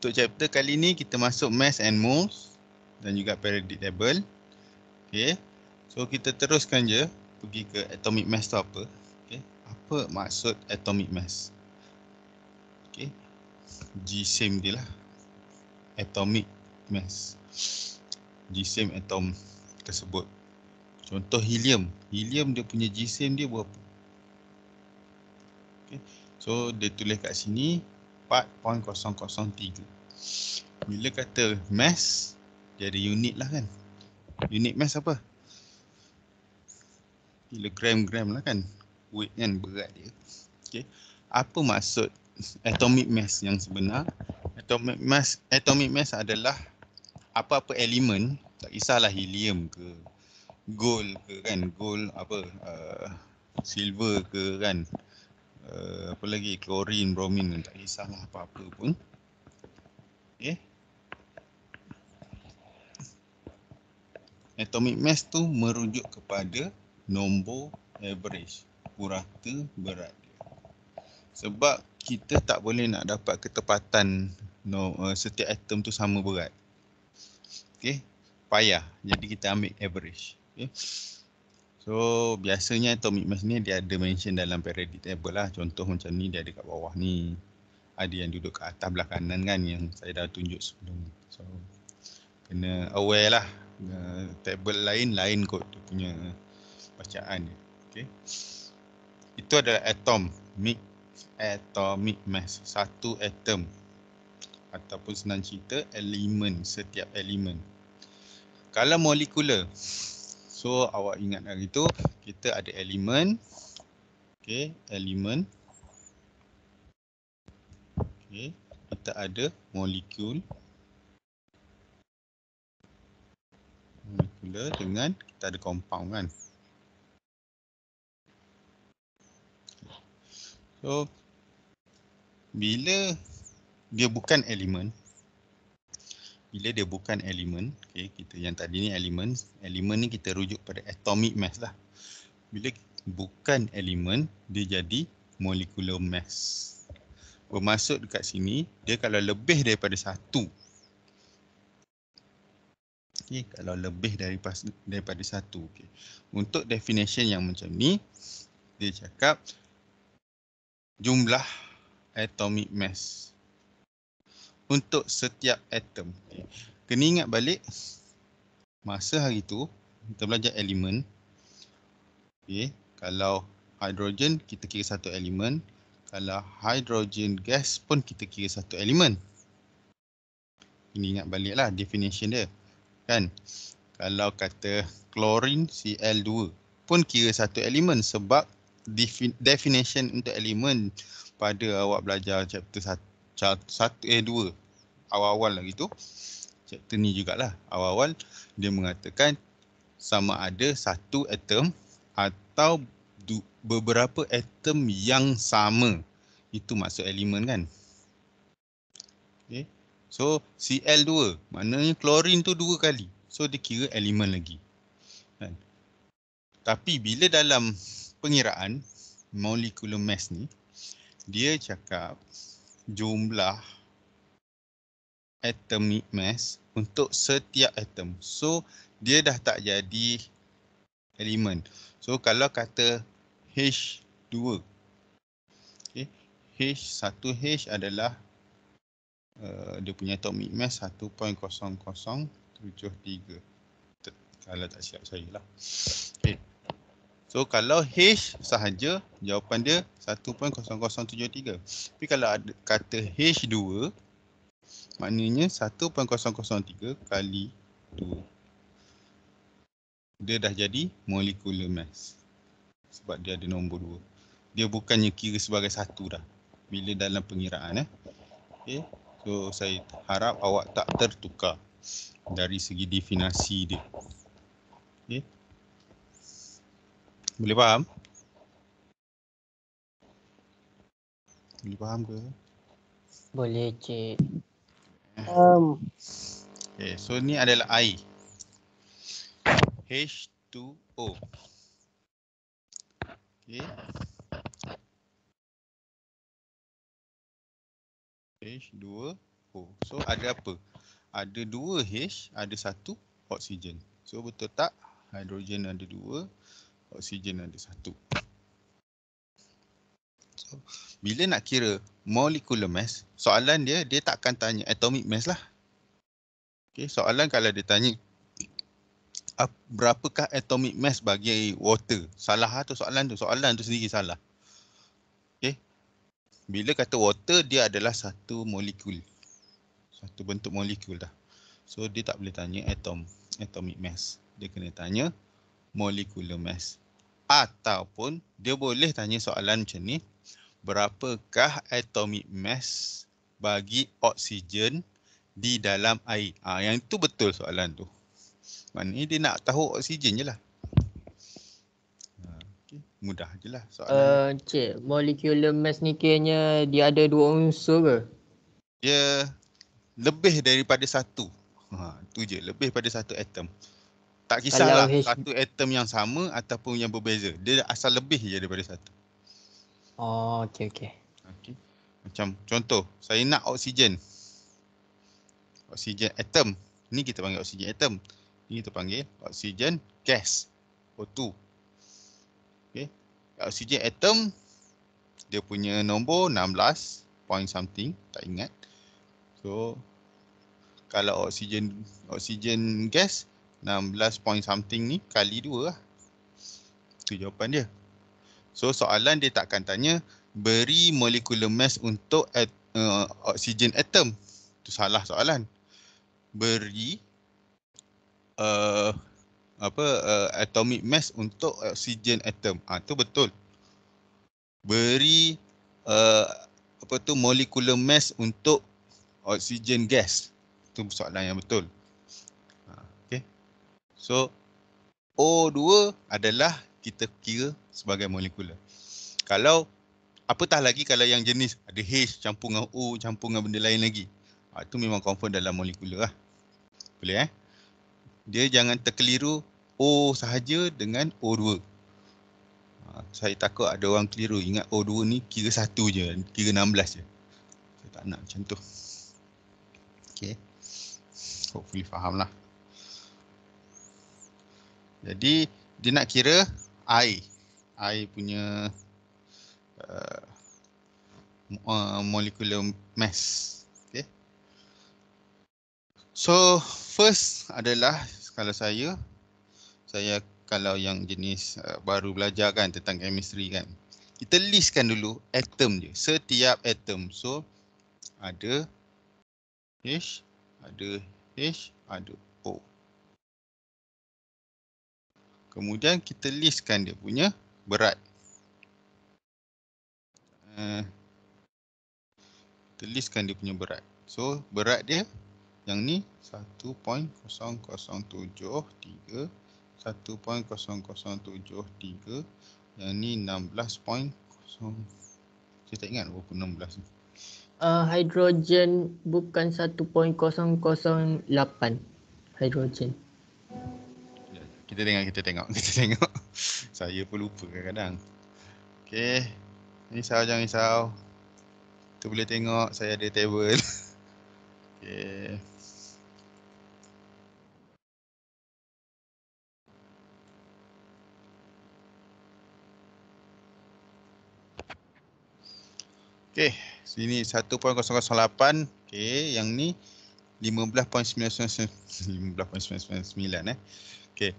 untuk chapter kali ni kita masuk mass and moles dan juga periodic table. Okay. So kita teruskan je pergi ke atomic mass tu apa. Okay. Apa maksud atomic mass? Okay. G same dia lah. Atomic mass. G same atom tersebut. Contoh helium. Helium dia punya G same dia berapa? Okay. So dia tulis kat sini 4.003 Bila kata mass Jadi unit lah kan Unit mass apa? Kilogram-gram lah kan Weight kan berat dia okay. Apa maksud Atomic mass yang sebenar Atomic mass atomic mass adalah Apa-apa elemen Tak kisahlah helium ke Gold ke kan Gold apa uh, Silver ke kan uh, apa lagi klorin bromin tak kisahlah apa-apa pun okey atomic mass tu merujuk kepada nombor average purata berat dia sebab kita tak boleh nak dapat ketepatan no, uh, setiap atom tu sama berat okey payah jadi kita ambil average okey So biasanya atomic mass ni dia ada mention dalam periodic table lah. Contoh macam ni dia ada kat bawah ni. Ada yang duduk kat atas belah kanan kan yang saya dah tunjuk sebelum. So kena aware lah. Uh, table lain lain kot dia punya bacaan dia. Okay. Itu adalah atom. Mix atomic mass. Satu atom. Ataupun senang cerita elemen. Setiap elemen. Kalau molekular. So awak ingat hari tu kita ada elemen. Okay, elemen. Okay, kita ada molekul. molekul dengan kita ada compound kan. So, bila dia bukan elemen, bila dia bukan elemen, okay, kita yang tadi ni elemen, elemen ni kita rujuk pada atomic mass lah. Bila bukan elemen, dia jadi molecular mass. Bermaksud dekat sini, dia kalau lebih daripada satu, okay, kalau lebih daripada, daripada satu. Okay. Untuk definition yang macam ni, dia cakap jumlah atomic mass untuk setiap atom. Kena ingat balik masa hari tu kita belajar elemen. Okey, kalau hidrogen kita kira satu elemen, kalau hidrogen gas pun kita kira satu elemen. Ini ingat baliklah definition dia. Kan? Kalau kata klorin Cl2 pun kira satu elemen sebab definition untuk elemen pada awak belajar chapter satu eh dua awal-awal lagi tu chapter ni jugalah awal-awal dia mengatakan sama ada satu atom atau beberapa atom yang sama itu maksud elemen kan okey eh, so Cl2 maknanya klorin tu dua kali so dia kira elemen lagi kan tapi bila dalam pengiraan molecular mass ni dia cakap jumlah atomic mass untuk setiap atom. So dia dah tak jadi elemen. So kalau kata H2. Okay. H, satu H adalah uh, dia punya atomic mass 1.0073. Kalau tak siap saya lah. Okay. So kalau H sahaja, jawapan dia 1.0073. Tapi kalau ada kata H2, maknanya 1.003 kali 2. Dia dah jadi molecular mass. Sebab dia ada nombor 2. Dia bukannya kira sebagai satu dah. Bila dalam pengiraan. Eh. Okay. So saya harap awak tak tertukar dari segi definasi dia. Boleh faham? Boleh faham ke? Boleh cik. Um. Okay, so ni adalah air. H2O. Okay. H2O. So ada apa? Ada dua H, ada satu oksigen. So betul tak? Hidrogen ada dua, oksigen ada satu. So, bila nak kira molecular mass, soalan dia, dia tak akan tanya atomic mass lah. Okay, soalan kalau dia tanya, berapakah atomic mass bagi water? Salah lah tu soalan tu, soalan tu sendiri salah. Okay. Bila kata water, dia adalah satu molekul. Satu bentuk molekul dah. So dia tak boleh tanya atom, atomic mass. Dia kena tanya molecular mass. Ataupun dia boleh tanya soalan macam ni. Berapakah atomic mass bagi oksigen di dalam air? Ah ha, Yang itu betul soalan tu. Maknanya dia nak tahu oksigen je lah. Ah, Mudah je lah soalan. Uh, eh, Encik, molecular mass ni kayaknya dia ada dua unsur ke? Dia lebih daripada satu. Ha, je, lebih daripada satu atom. Tak kisahlah H... satu atom yang sama ataupun yang berbeza. Dia asal lebih je daripada satu. Oh, okey okey. Okey. Macam contoh, saya nak oksigen. Oksigen atom. Ini kita panggil oksigen atom. Ini kita panggil oksigen gas. O2. Okey. Oksigen atom dia punya nombor 16 point something, tak ingat. So kalau oksigen oksigen gas 16 point something ni kali 2 lah. Itu jawapan dia. So soalan dia tak akan tanya beri molecular mass untuk at, uh, oksigen atom. Itu salah soalan. Beri uh, apa uh, atomic mass untuk oksigen atom. Ah ha, tu betul. Beri uh, apa tu molecular mass untuk oksigen gas. Itu soalan yang betul. So O2 adalah kita kira sebagai molekula. Kalau apatah lagi kalau yang jenis ada H campur dengan O campur dengan benda lain lagi. Ah, itu memang confirm dalam molekula lah. Boleh eh? Dia jangan terkeliru O sahaja dengan O2. Ah, saya takut ada orang keliru ingat O2 ni kira satu je, kira enam belas je. Saya tak nak macam tu. Okay. Hopefully faham lah. Jadi dia nak kira air. Air punya uh, uh molecular mass. Okay. So first adalah kalau saya, saya kalau yang jenis uh, baru belajar kan tentang chemistry kan. Kita listkan dulu atom dia. Setiap atom. So ada H, ada H, ada Kemudian kita listkan dia punya berat. Eh, kita listkan dia punya berat. So berat dia yang ni 1.0073. 1.0073. Yang ni 16.0. Saya tak ingat berapa 16 ni. Uh, hidrogen bukan 1.008 hidrogen kita tengok kita tengok kita tengok saya pun lupa kadang-kadang okey ni saya jangan risau tu boleh tengok saya ada table Okay. Okay, sini 1.008 Okay, yang ni 15.999 15.999 eh Okay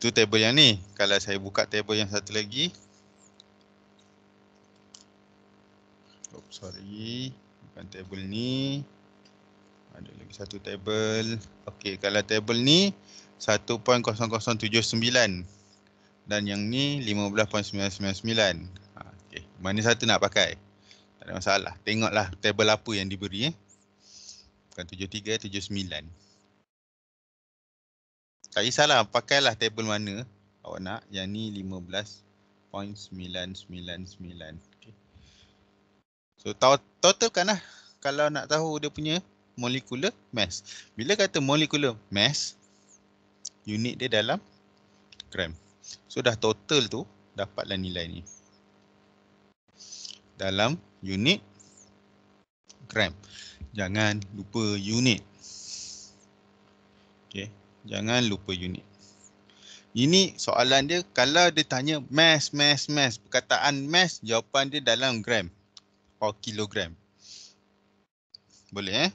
tu table yang ni. Kalau saya buka table yang satu lagi. Oh, sorry. Bukan table ni. Ada lagi satu table. Okey, kalau table ni 1.0079 dan yang ni 15.999. Ha, okey, mana satu nak pakai? Tak ada masalah. Tengoklah table apa yang diberi eh. Bukan 73, 79. Tak kisahlah pakailah table mana awak nak. Yang ni 15.999. Okay. So total totalkanlah kalau nak tahu dia punya molecular mass. Bila kata molecular mass, unit dia dalam gram. So dah total tu dapatlah nilai ni. Dalam unit gram. Jangan lupa unit. Okay. Jangan lupa unit. Ini soalan dia kalau dia tanya mass, mass, mass. Perkataan mass jawapan dia dalam gram. Or kilogram. Boleh eh.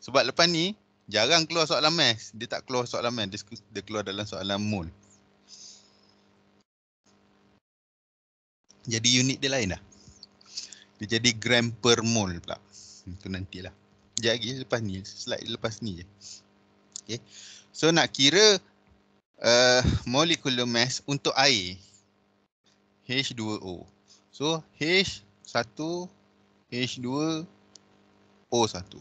Sebab lepas ni jarang keluar soalan mass. Dia tak keluar soalan mass. Dia, dia keluar dalam soalan mole. Jadi unit dia lain dah. Dia jadi gram per mole pula. Itu hmm, nantilah. Sekejap lagi lepas ni. Slide lepas ni je. Okay. So nak kira uh, eh, molecular mass untuk air H2O. So H1 H2O1.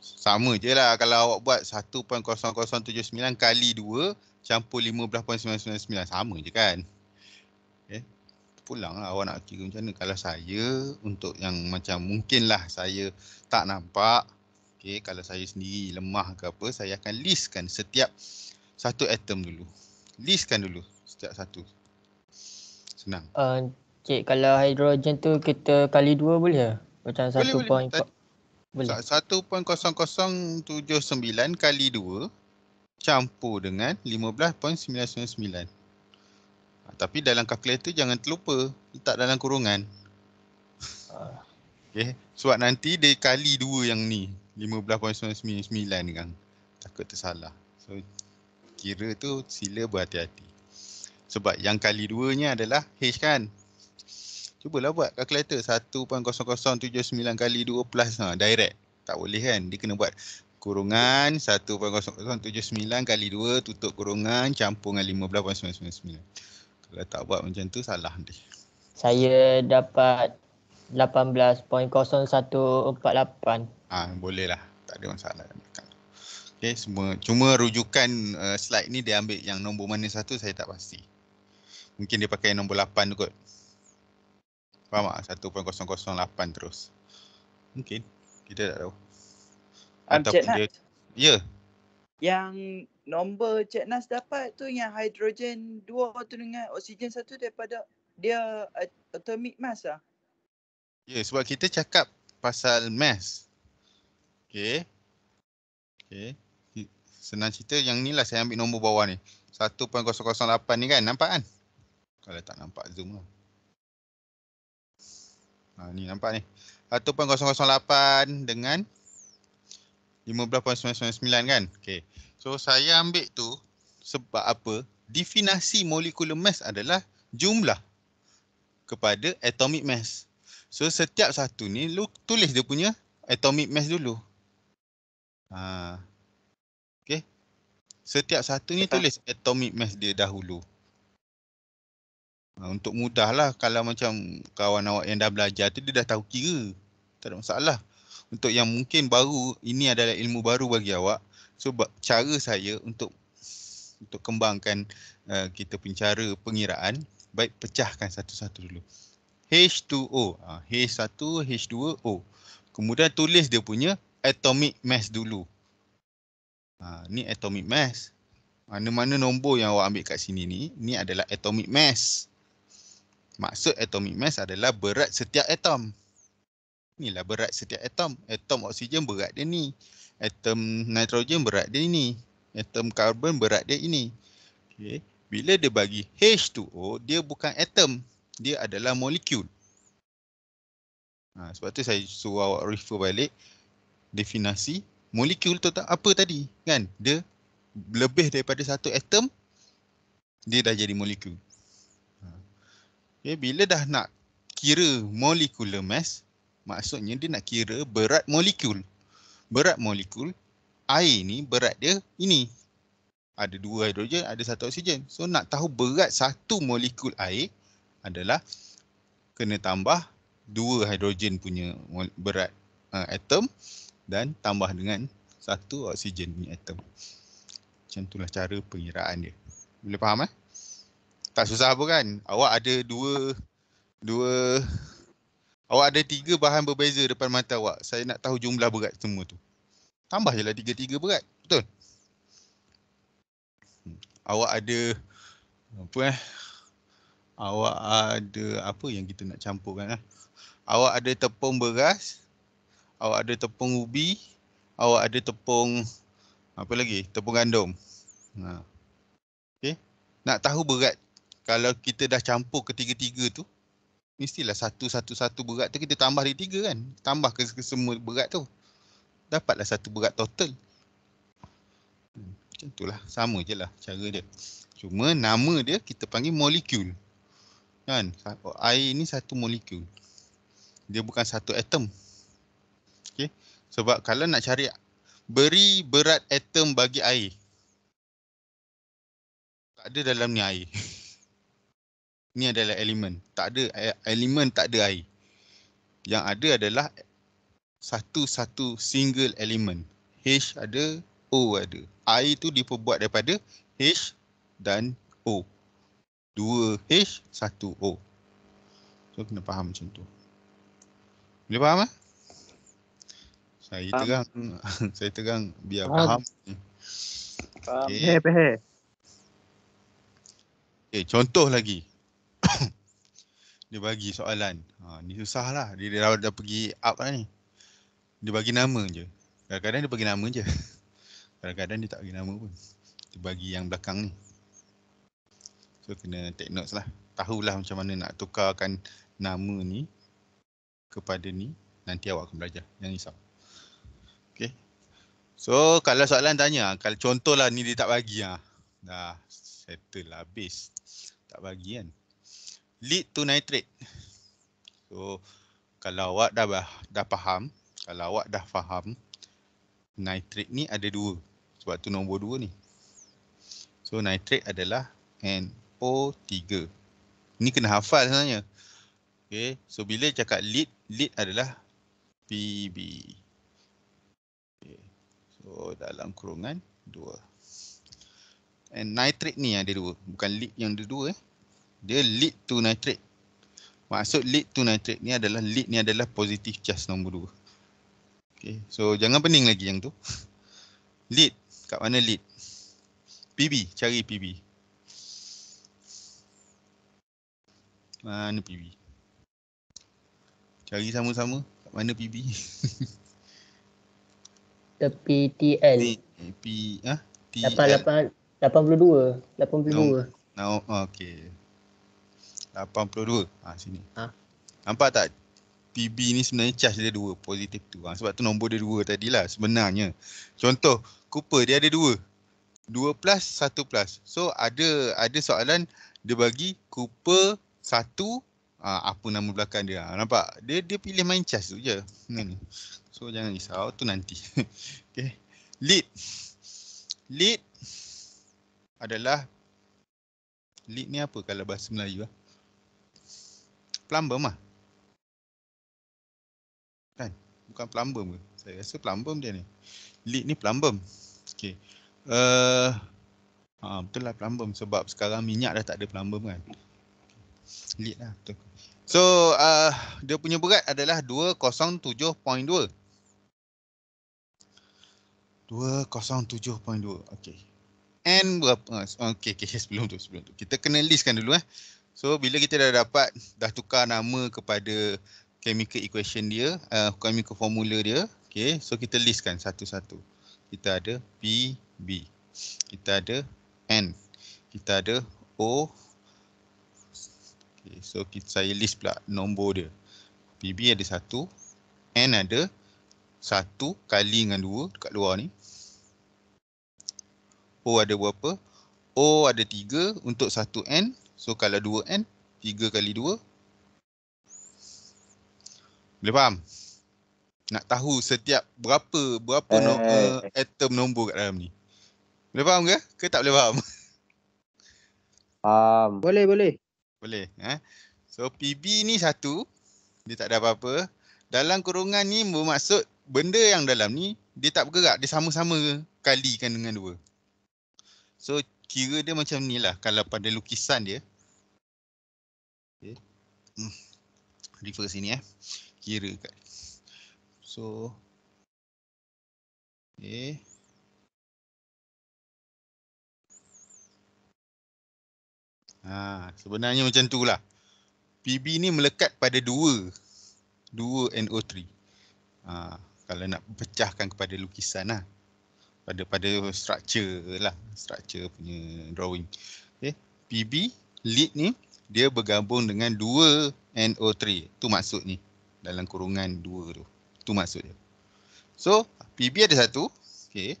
Sama je lah kalau awak buat 1.0079 kali 2 campur 15.999 sama je kan. Eh, Pulang lah awak nak kira macam mana. Kalau saya untuk yang macam mungkin lah saya tak nampak Okay, kalau saya sendiri lemah ke apa, saya akan listkan setiap satu atom dulu. Listkan dulu setiap satu. Senang. Uh, ah, okay, kalau hidrogen tu kita kali dua boleh Macam satu poin. Boleh. Satu poin kosong kosong tujuh sembilan kali dua campur dengan lima belas poin sembilan sembilan sembilan. Ah, tapi dalam kalkulator jangan terlupa letak dalam kurungan. Uh. Ah. Okay. Sebab nanti dia kali dua yang ni. 15.99 kan. Takut tersalah. So kira tu sila berhati-hati. Sebab yang kali dua duanya adalah H kan. lah buat kalkulator 1.0079 kali 2 plus ha, direct. Tak boleh kan. Dia kena buat kurungan 1.0079 kali 2 tutup kurungan campur dengan 15.99 Kalau tak buat macam tu salah nanti. Saya dapat 18.0148. Ah ha, boleh lah. Tak ada masalah. Okey, semua cuma rujukan uh, slide ni dia ambil yang nombor mana satu saya tak pasti. Mungkin dia pakai nombor 8 tu kot. Faham tak? 1.008 terus. Mungkin. Kita tak tahu. Atau um, dia Ya. Yeah. Yang nombor Cik Nas dapat tu yang hidrogen 2 tu dengan oksigen 1 daripada dia uh, atomic mass lah. Ya, yeah, sebab kita cakap pasal mass. Okey. Okey. Senang cerita yang ni lah saya ambil nombor bawah ni. 1.008 ni kan nampak kan? Kalau tak nampak zoom lah. Ha, ni nampak ni. 1.008 dengan 15.999 kan? Okey. So saya ambil tu sebab apa? Definasi molekular mass adalah jumlah kepada atomic mass. So setiap satu ni lu tulis dia punya atomic mass dulu. Ha. Okey. Setiap satu ni tulis atomic mass dia dahulu. Ha, untuk mudahlah kalau macam kawan awak yang dah belajar tu dia dah tahu kira. Tak ada masalah. Untuk yang mungkin baru ini adalah ilmu baru bagi awak. So cara saya untuk untuk kembangkan uh, kita pencara pengiraan, baik pecahkan satu-satu dulu. H2O. Ha, H1, H2O. Kemudian tulis dia punya atomic mass dulu. Ha, ni atomic mass. Mana-mana nombor yang awak ambil kat sini ni, ni adalah atomic mass. Maksud atomic mass adalah berat setiap atom. Inilah berat setiap atom. Atom oksigen berat dia ni. Atom nitrogen berat dia ni. Atom karbon berat dia ini. Okay. Bila dia bagi H2O, dia bukan atom. Dia adalah molekul. Ha, sebab tu saya suruh awak refer balik definasi molekul tu tak apa tadi kan dia lebih daripada satu atom dia dah jadi molekul ha. okay, bila dah nak kira molecular mass maksudnya dia nak kira berat molekul berat molekul air ni berat dia ini ada dua hidrogen ada satu oksigen so nak tahu berat satu molekul air adalah kena tambah dua hidrogen punya berat uh, atom dan tambah dengan satu oksigen ni atom. Macam itulah cara pengiraan dia. Boleh faham eh? Tak susah apa kan? Awak ada dua dua awak ada tiga bahan berbeza depan mata awak. Saya nak tahu jumlah berat semua tu. Tambah jelah tiga-tiga berat. Betul? Hmm. Awak ada apa eh? Awak ada apa yang kita nak campurkan eh? Awak ada tepung beras, awak ada tepung ubi, awak ada tepung apa lagi? Tepung gandum. Ha. Okey. Nak tahu berat kalau kita dah campur ketiga-tiga tu mestilah satu-satu-satu berat tu kita tambah di tiga kan? Tambah ke, ke semua berat tu. Dapatlah satu berat total. Hmm, macam itulah. Sama je lah cara dia. Cuma nama dia kita panggil molekul. Kan? Air ni satu molekul. Dia bukan satu atom. Sebab kalau nak cari beri berat atom bagi air. Tak ada dalam ni air. ni adalah elemen. Tak ada eh, elemen tak ada air. Yang ada adalah satu-satu single elemen. H ada, O ada. Air tu diperbuat daripada H dan O. Dua H, satu O. So kena faham macam tu. Boleh faham lah? Eh? Saya terang, um, saya terang biar faham. faham. Okay. Peher, peher. Okay, contoh lagi. dia bagi soalan. Ha, ni susah lah. Dia, dia dah, dah pergi up lah ni. Dia bagi nama je. Kadang-kadang dia bagi nama je. Kadang-kadang dia tak bagi nama pun. Dia bagi yang belakang ni. So, kena take notes lah. Tahulah macam mana nak tukarkan nama ni kepada ni. Nanti awak akan belajar. yang risau. Okay. So kalau soalan tanya, kalau contohlah ni dia tak bagi ah. Dah settle lah, habis. Tak bagi kan. Lead to nitrate. So kalau awak dah bah, dah faham, kalau awak dah faham nitrate ni ada dua. Sebab tu nombor dua ni. So nitrate adalah NO3. Ni kena hafal sebenarnya. Okay. So bila cakap lead, lead adalah PB. So oh, dalam kurungan 2. And nitrate ni ada dua. Bukan lead yang ada dua. Eh. Dia lead to nitrate. Maksud lead to nitrate ni adalah lead ni adalah positif charge nombor dua. Okay. So jangan pening lagi yang tu. Lead. Kat mana lead? PB. Cari PB. Mana PB? Cari sama-sama. Kat mana PB? tepi TL. P ah TL. 82 82. Now, now okey. 82. Ah ha, sini. Ha. Nampak tak? PB ni sebenarnya charge dia dua, positif tu. Ha, sebab tu nombor dia dua tadi lah. sebenarnya. Contoh, Cooper dia ada dua. Dua plus, satu plus. So ada ada soalan dia bagi Cooper satu, ha, apa nama belakang dia. Ha, nampak? Dia dia pilih main charge tu je. Ni. So jangan risau tu nanti. okay. Lead. Lead adalah lead ni apa kalau bahasa Melayu ah? Plumber mah. Kan? Bukan plumbum. ke? Saya rasa plumbum dia ni. Lead ni plumbum. Okay. Uh, ha, betul lah plumbum sebab sekarang minyak dah tak ada plumbum kan. Lead lah betul. So uh, dia punya berat adalah 207.2. 207.2. Okey. N berapa? Okey, okay. sebelum tu, sebelum tu. Kita kena listkan dulu eh. So, bila kita dah dapat, dah tukar nama kepada chemical equation dia, uh, chemical formula dia. Okey, so kita listkan satu-satu. Kita ada B. Kita ada N. Kita ada O. Okey, so kita, saya list pula nombor dia. B ada satu. N ada satu kali dengan dua dekat luar ni. O ada berapa? O ada tiga untuk satu N. So kalau dua N, tiga kali dua. Boleh faham? Nak tahu setiap berapa berapa eh, no uh, atom nombor kat dalam ni. Boleh faham ke? Ke tak boleh faham? Faham. Um, boleh, boleh. Boleh. Eh? So PB ni satu. Dia tak ada apa-apa. Dalam kurungan ni bermaksud benda yang dalam ni dia tak bergerak dia sama-sama kali kan dengan dua so kira dia macam ni lah kalau pada lukisan dia okay. hmm. refer sini eh kira kat so okay. ha, sebenarnya macam tu lah PB ni melekat pada dua dua NO3 ha kalau nak pecahkan kepada lukisan lah pada pada structure lah structure punya drawing okey eh, pb lead ni dia bergabung dengan 2 NO3 tu maksud ni dalam kurungan 2 tu tu maksud dia so pb ada satu okay.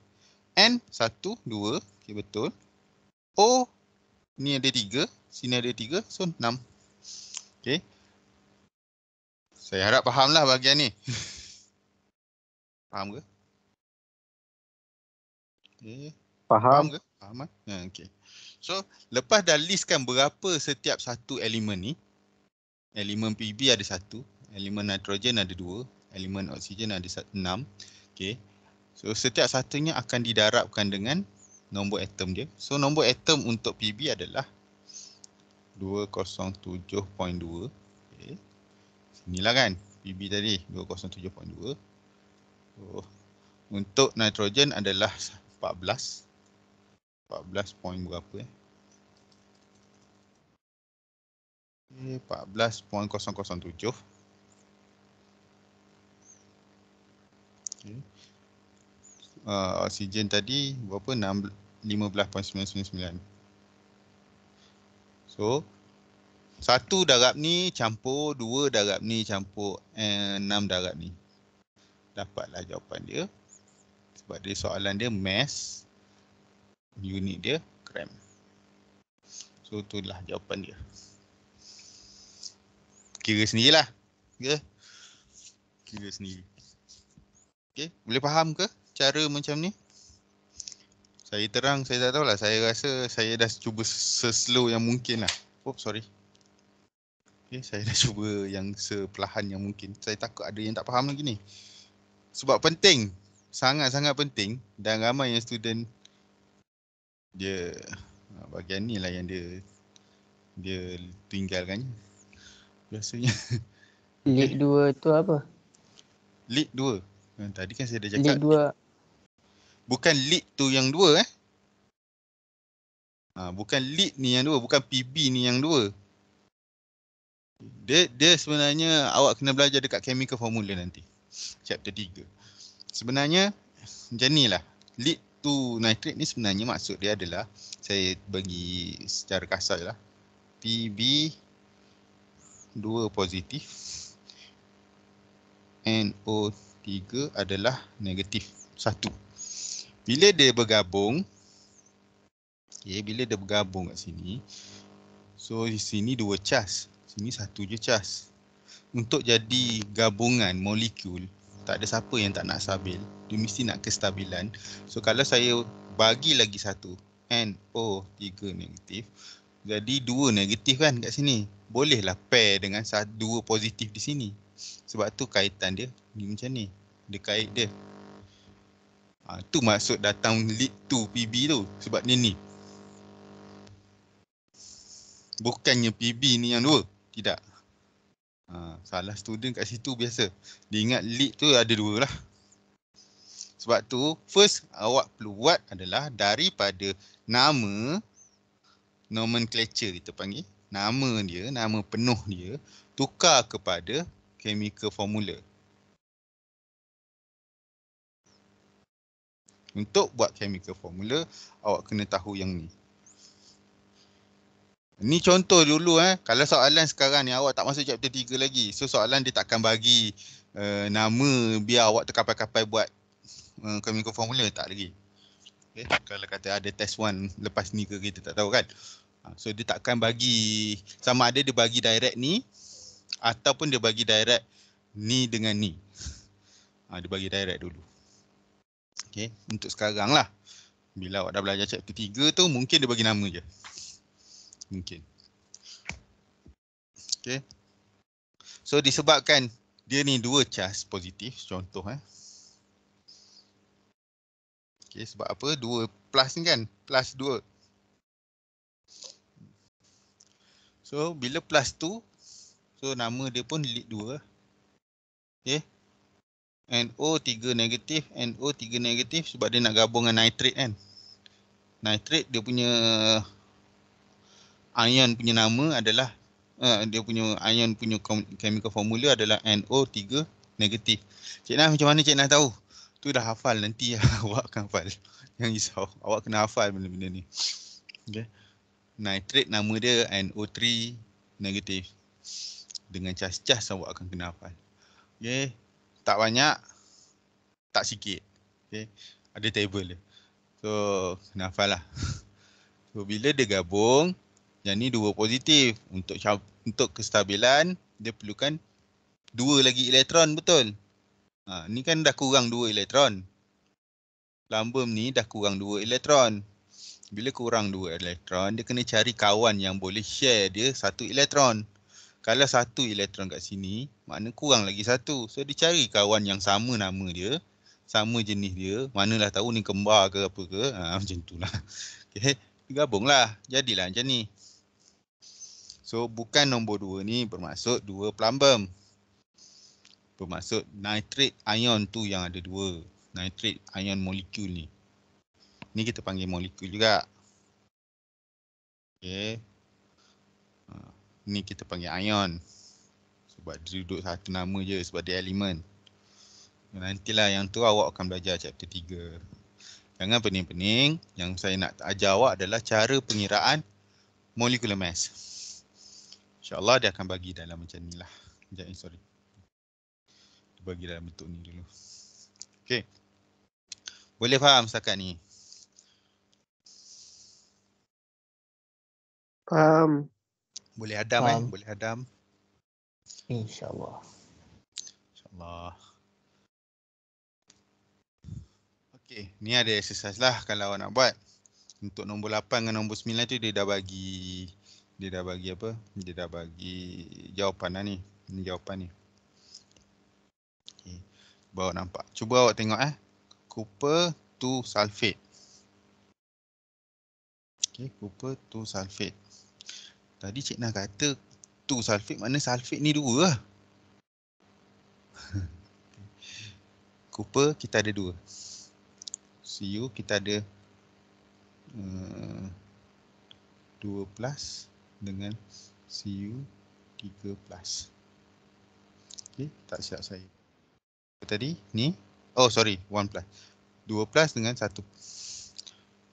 n satu dua, okay betul o ni ada tiga sini ada tiga so enam. Okay. saya harap lah bahagian ni Faham ke? Okay. Hmm. Faham. Faham ke? Faham kan? Eh? Ha, ya, okay. So, lepas dah listkan berapa setiap satu elemen ni. Elemen PB ada satu. Elemen nitrogen ada dua. Elemen oksigen ada enam. Okay. So, setiap satunya akan didarabkan dengan nombor atom dia. So, nombor atom untuk PB adalah 207.2. Okay. Inilah kan PB tadi 207.2. Oh. untuk nitrogen adalah 14 14 poin berapa eh? Okay, 14.007 okay. uh, tadi berapa? 15.999 So Satu darab ni campur Dua darab ni campur Enam darab ni dapatlah jawapan dia. Sebab dia soalan dia mass unit dia gram. So lah jawapan dia. Kira sendirilah. Ya. Kira sendiri. Okay, boleh faham ke cara macam ni? Saya terang, saya tak tahulah. Saya rasa saya dah cuba seslow yang mungkin lah. Oh, sorry. Okay, saya dah cuba yang seperlahan yang mungkin. Saya takut ada yang tak faham lagi ni sebab penting sangat-sangat penting dan ramai yang student dia bagian ni lah yang dia dia tinggalkan biasanya lead okay. dua tu apa lead dua hmm, tadi kan saya dah cakap lead dua bukan lead tu yang dua eh ha, bukan lead ni yang dua bukan PB ni yang dua dia, dia sebenarnya awak kena belajar dekat chemical formula nanti chapter 3. Sebenarnya macam ni lah. Lead to nitrate ni sebenarnya maksud dia adalah saya bagi secara kasar lah. Pb 2 positif. NO3 adalah negatif 1. Bila dia bergabung Okay, bila dia bergabung kat sini. So, di sini dua cas. Sini satu je cas untuk jadi gabungan molekul tak ada siapa yang tak nak stabil dia mesti nak kestabilan so kalau saya bagi lagi satu NO3 negatif jadi dua negatif kan kat sini bolehlah pair dengan dua positif di sini sebab tu kaitan dia ni macam ni dia kait dia ha, tu maksud datang lead to PB tu sebab ni ni bukannya PB ni yang dua tidak Ha, salah student kat situ biasa. Dia ingat lead tu ada dua lah. Sebab tu first awak perlu buat adalah daripada nama nomenclature kita panggil. Nama dia, nama penuh dia tukar kepada chemical formula. Untuk buat chemical formula, awak kena tahu yang ni. Ni contoh dulu eh. Kalau soalan sekarang ni awak tak masuk chapter 3 lagi. So soalan dia takkan bagi uh, nama biar awak terkapai-kapai buat uh, eh, chemical formula tak lagi. Okay. Eh, kalau kata ada test one lepas ni ke kita tak tahu kan. Ah, so dia takkan bagi sama ada dia bagi direct ni ataupun dia bagi direct ni dengan ni. Ha, dia bagi direct dulu. Okay. Untuk sekarang lah. Bila awak dah belajar chapter 3 tu mungkin dia bagi nama je mungkin. Okay. So disebabkan dia ni dua charge positif contoh eh. Okay, sebab apa? Dua plus ni kan? Plus dua. So bila plus tu, so nama dia pun lead dua. Okay. NO3 negatif, NO3 negatif sebab dia nak gabung dengan nitrate kan. Nitrate dia punya ion punya nama adalah uh, dia punya ion punya chemical formula adalah NO3 negatif. Cik Nas macam mana Cik Nas tahu? Tu dah hafal nanti awak akan hafal. yang risau. Awak kena hafal benda-benda ni. Okay. Nitrate nama dia NO3 negatif. Dengan cas-cas awak akan kena hafal. Okay. Tak banyak. Tak sikit. Okay. Ada table dia. So, kena hafal lah. So, bila dia gabung, yang ni dua positif. Untuk untuk kestabilan, dia perlukan dua lagi elektron, betul? Ha, ni kan dah kurang dua elektron. Lambum ni dah kurang dua elektron. Bila kurang dua elektron, dia kena cari kawan yang boleh share dia satu elektron. Kalau satu elektron kat sini, makna kurang lagi satu. So dia cari kawan yang sama nama dia, sama jenis dia, manalah tahu ni kembar ke apa ke, ha, macam tu lah. Okay. Gabunglah, jadilah macam ni. So bukan nombor dua ni bermaksud dua plumbum. Bermaksud nitrate ion tu yang ada dua Nitrate ion molekul ni. Ni kita panggil molekul juga. Okay. Ha, ni kita panggil ion. Sebab dia duduk satu nama je sebab dia elemen. Nantilah yang tu awak akan belajar chapter 3. Jangan pening-pening. Yang saya nak ajar awak adalah cara pengiraan molecular mass. InsyaAllah dia akan bagi dalam macam ni lah. Sekejap eh, sorry. Dia bagi dalam bentuk ni dulu. Okay. Boleh faham setakat ni? Faham. Boleh Adam kan? eh? Boleh Adam? InsyaAllah. InsyaAllah. Okay, ni ada exercise lah kalau awak nak buat. Untuk nombor 8 dengan nombor 9 tu dia dah bagi dia dah bagi apa dia dah bagi jawapan lah ni ni jawapan ni okay. baru nampak cuba awak tengok eh copper to sulfate okey copper to sulfate tadi cik nak kata to sulfate mana sulfate ni dua lah copper kita ada dua Cu kita ada 2 eh, um, plus dengan CU 3 plus. Okey, tak siap saya. Tadi ni, oh sorry, 1 plus. 2 plus dengan 1.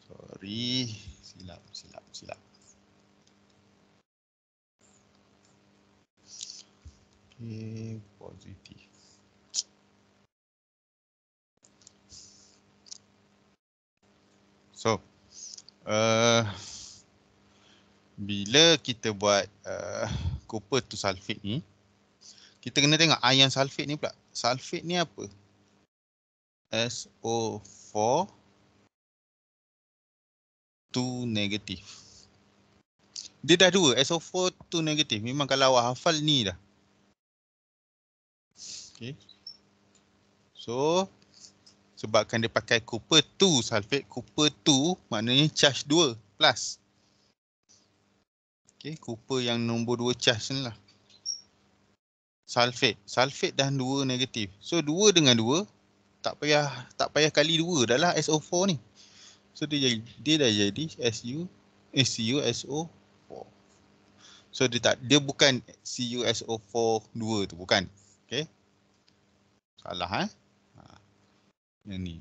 Sorry, silap, silap, silap. Okey, positif. So, uh, bila kita buat uh, Cooper to sulfate ni kita kena tengok ion sulfate ni pula sulfate ni apa SO4 2 negatif dia dah dua SO4 2 negatif memang kalau awak hafal ni dah Okay. so sebabkan dia pakai Cooper 2 sulfate Cooper 2 maknanya charge 2 plus Okey, Cooper yang nombor dua charge ni lah. Sulfate. Sulfate dan dua negatif. So dua dengan dua, tak payah tak payah kali dua, dah lah SO4 ni. So dia jadi dia dah jadi SU SU SO4. So dia tak dia bukan so 4 dua tu bukan. okay? Salah eh. Ha. Yang ni.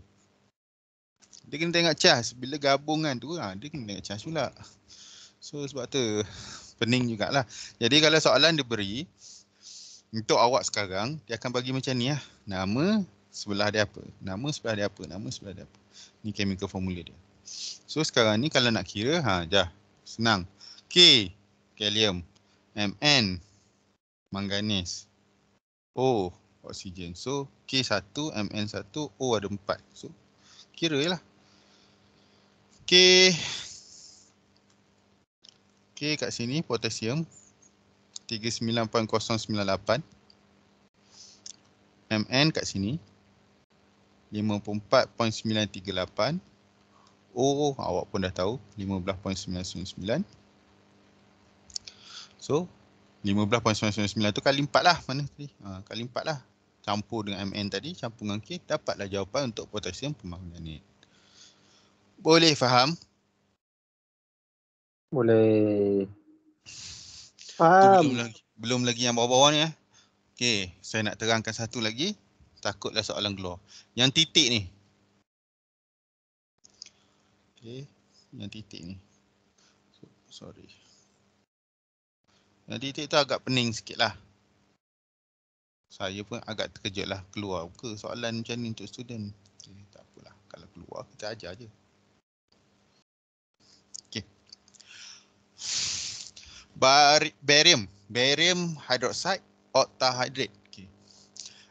Dia kena tengok charge bila gabungan tu ha, dia kena tengok charge pula. So sebab tu pening jugalah. Jadi kalau soalan dia beri untuk awak sekarang, dia akan bagi macam ni lah. Nama sebelah dia apa? Nama sebelah dia apa? Nama sebelah dia apa? Ni chemical formula dia. So sekarang ni kalau nak kira, ha dah senang. K, kalium. Mn, manganese. O, oksigen. So K1, Mn1, O ada 4. So kira lah. K, kat sini potassium 39.098 Mn kat sini 54.938 O awak pun dah tahu 15.999 So 15.999 tu kali 4 lah mana tadi ha, kali 4 lah campur dengan Mn tadi campur dengan K dapatlah jawapan untuk potassium pemanganit boleh faham? Boleh. Faham. Belum lagi, belum lagi yang bawah-bawah ni. Eh. Okay, saya nak terangkan satu lagi. Takutlah soalan keluar. Yang titik ni. Okay, yang titik ni. Sorry. Yang titik tu agak pening sikit lah. Saya pun agak terkejut lah keluar ke soalan macam ni untuk student. Okay, tak apalah. Kalau keluar kita ajar je. bar, barium, barium hydroxide octahydrate. Okay.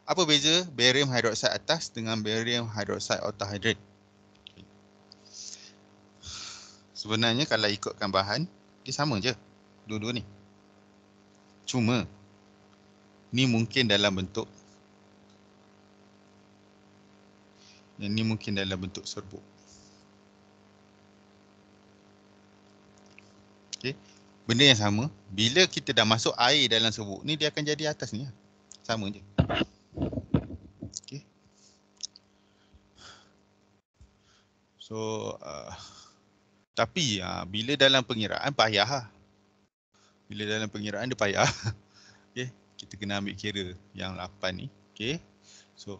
Apa beza barium hydroxide atas dengan barium hydroxide octahydrate? Sebenarnya kalau ikutkan bahan, dia sama je. Dua-dua ni. Cuma, ni mungkin dalam bentuk ni mungkin dalam bentuk serbuk. benda yang sama bila kita dah masuk air dalam serbuk ni dia akan jadi atas ni lah. sama je okey so uh, tapi uh, bila dalam pengiraan payah lah. bila dalam pengiraan dia payah Okay, kita kena ambil kira yang 8 ni Okay. so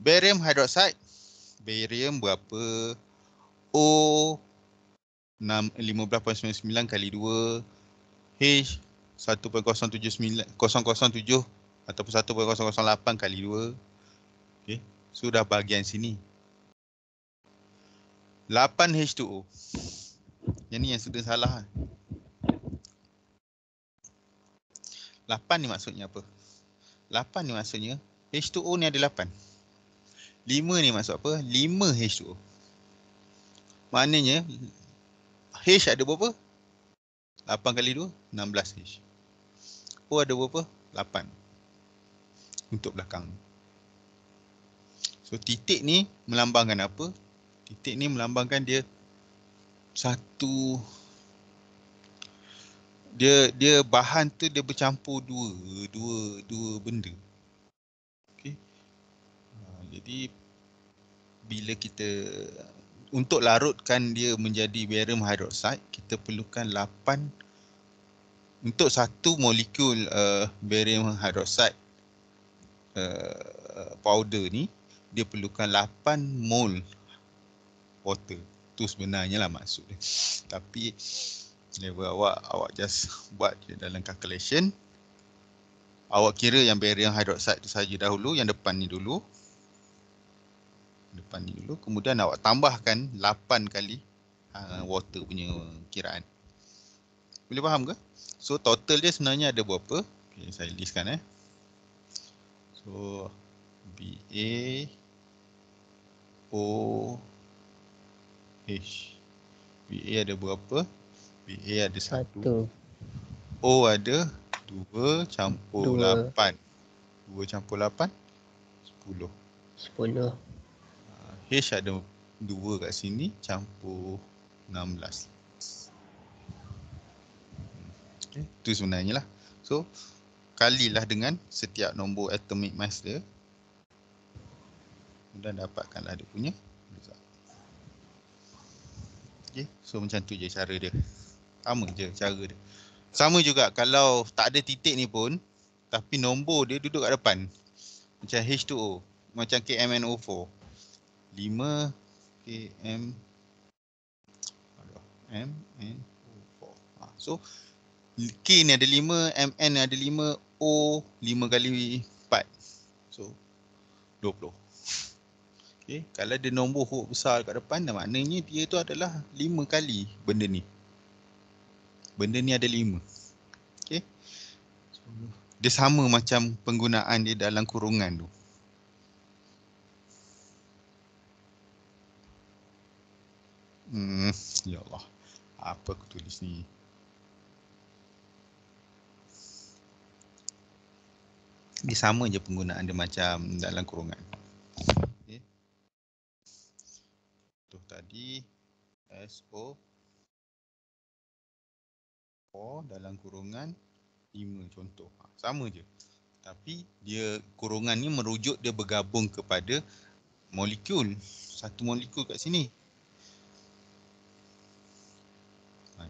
barium hydroxide barium berapa o 15.99 kali 2 H 1.07 007 ataupun 1.008 kali 2 okey sudah so, bahagian sini 8 H2O yang ni yang sudah salah 8 ni maksudnya apa 8 ni maksudnya H2O ni ada 8 5 ni maksud apa 5 H2O maknanya H ada berapa? 8 kali 2, 16 H. O ada berapa? 8. Untuk belakang. So titik ni melambangkan apa? Titik ni melambangkan dia satu dia dia bahan tu dia bercampur dua dua dua benda. Okey. Ha, jadi bila kita untuk larutkan dia menjadi barium hydroxide kita perlukan 8 untuk satu molekul uh, barium hydroxide uh, powder ni dia perlukan 8 mol water tu sebenarnya lah maksud dia tapi level awak awak just buat je dalam calculation awak kira yang barium hydroxide tu saja dahulu yang depan ni dulu depan ni dulu kemudian awak tambahkan 8 kali ha, water punya kiraan boleh faham ke so total dia sebenarnya ada berapa okay, saya listkan eh so B BA O H B BA ada berapa B BA ada 1 satu. O ada dua, campur lapan. Dua campur lapan, sepuluh. Sepuluh. H ada dua kat sini campur 16 hmm. Itu okay. sebenarnya lah So kalilah dengan setiap nombor atomic mass dia Dan dapatkanlah dia punya result okay. So macam tu je cara dia Sama je cara dia Sama juga kalau tak ada titik ni pun Tapi nombor dia duduk kat depan Macam H2O Macam KMNO4 5 km m n o 4 ah, so k ni ada 5 n ni ada 5 o 5 kali 4 so 20 okey kalau ada nombor huruf besar kat depan maknanya dia tu adalah 5 kali benda ni benda ni ada 5 okey dia sama macam penggunaan dia dalam kurungan tu Hmm, ya Allah. Apa aku tulis ni? Dia sama je penggunaan dia macam dalam kurungan. Okay. Tuh tadi SO O dalam kurungan 5 contoh. Ha, sama je. Tapi dia kurungan ni merujuk dia bergabung kepada molekul. Satu molekul kat sini.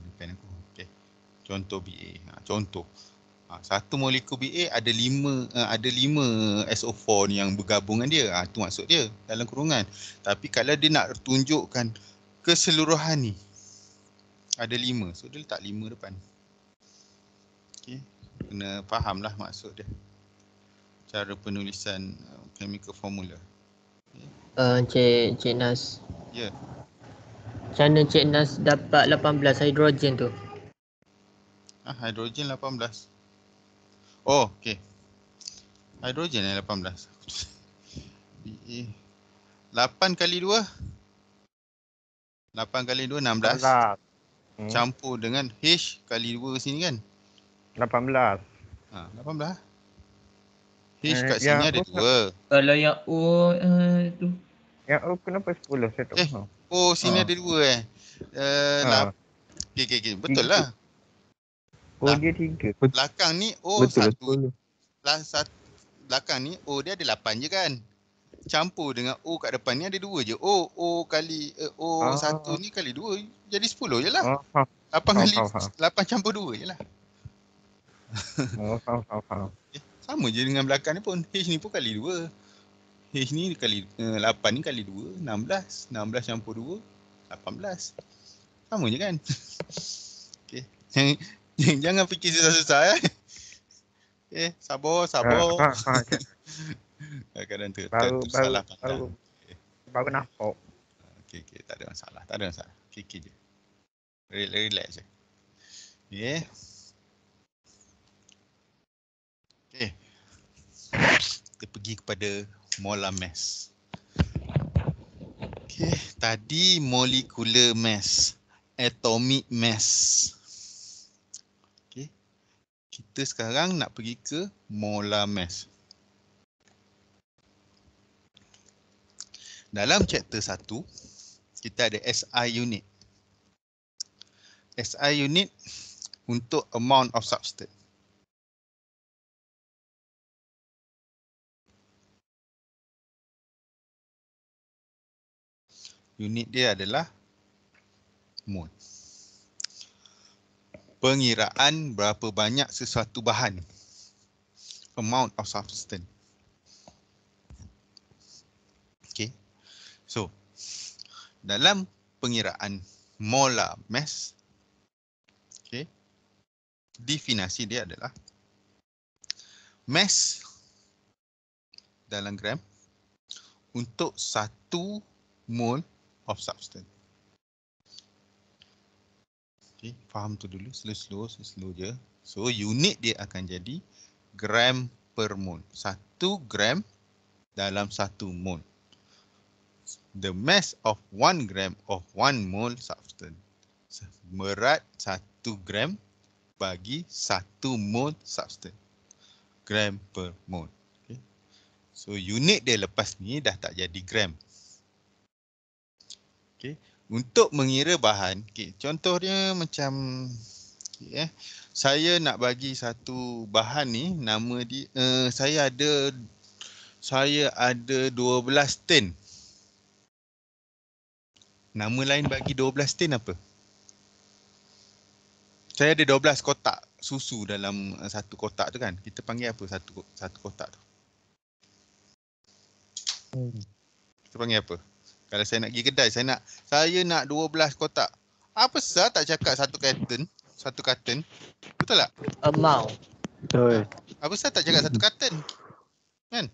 depan aku. Okey. Contoh BA. Ha, contoh. Ha, satu molekul BA ada lima uh, ada lima SO4 ni yang bergabungan dengan dia. Ha, tu maksud dia dalam kurungan. Tapi kalau dia nak tunjukkan keseluruhan ni ada lima. So dia letak lima depan. Okey. Kena fahamlah maksud dia. Cara penulisan chemical formula. Okay. Uh, ah, Encik Nas. Ya. Yeah. Macam mana Cik Nas dapat 18 hidrogen tu? Ah, hidrogen 18. Oh, okey. Hidrogen eh 18. 8 kali 2. 8 kali 2, 16. 16. Hmm. Campur dengan H kali 2 ke sini kan? 18. Ha, 18. H eh, kat sini ada 2. Kalau yang O uh, tu. Yang O kenapa 10? Saya tak eh. tahu. Oh, sini ah. ada dua eh. Uh, ah. nah. Okay, okay, okay. Betul lah. Oh, nah. dia tiga. Belakang ni, oh, Betul, satu. Lah, satu. Belakang ni, oh, dia ada lapan je kan. Campur dengan oh kat depan ni ada dua je. Oh oh kali, uh, eh, O oh, ah. satu ni kali dua. Jadi sepuluh je lah. Ah, lapan ah. kali, lapan ah. campur dua je lah. Ha ha ha ha ha. Sama je dengan belakang ni pun. H ni pun kali dua. H ni kali uh, eh, 8 ni kali 2, 16. 16 campur 2, 18. Sama je kan? Okey. Jangan, jangan fikir susah-susah ya. Eh. Okey, eh, sabar, sabar. Uh, ha, ha, Kadang tu, tu, tu baru, salah pandang. Baru, okay. Lah. baru nampak. Okey, okay, tak ada masalah. Tak ada masalah. Fikir je. Relax, relax je. Okey. Yeah. Okey. Kita pergi kepada molar mass. Okay, tadi molecular mass, atomic mass. Okay, kita sekarang nak pergi ke molar mass. Dalam chapter 1, kita ada SI unit. SI unit untuk amount of substance. unit dia adalah mol. Pengiraan berapa banyak sesuatu bahan. Amount of substance. Okay. So, dalam pengiraan molar mass, okay, definasi dia adalah mass dalam gram untuk satu mole of substance. Okay, faham tu dulu, slow-slow, slow-slow je. So, unit dia akan jadi gram per mol. Satu gram dalam satu mol. The mass of one gram of one mole substance. Berat satu gram bagi satu mole substance. Gram per mol. Okay. So unit dia lepas ni dah tak jadi gram. Okey. Untuk mengira bahan, okay. contohnya macam okay, eh. saya nak bagi satu bahan ni nama di uh, eh, saya ada saya ada 12 tin. Nama lain bagi 12 tin apa? Saya ada 12 kotak susu dalam eh, satu kotak tu kan. Kita panggil apa satu satu kotak tu? Hmm. Kita panggil apa? Kalau saya nak pergi kedai, saya nak saya nak 12 kotak. Apa sah tak cakap satu carton, satu carton. Betul tak? Amount. Betul. Apa sah tak cakap satu carton? Kan?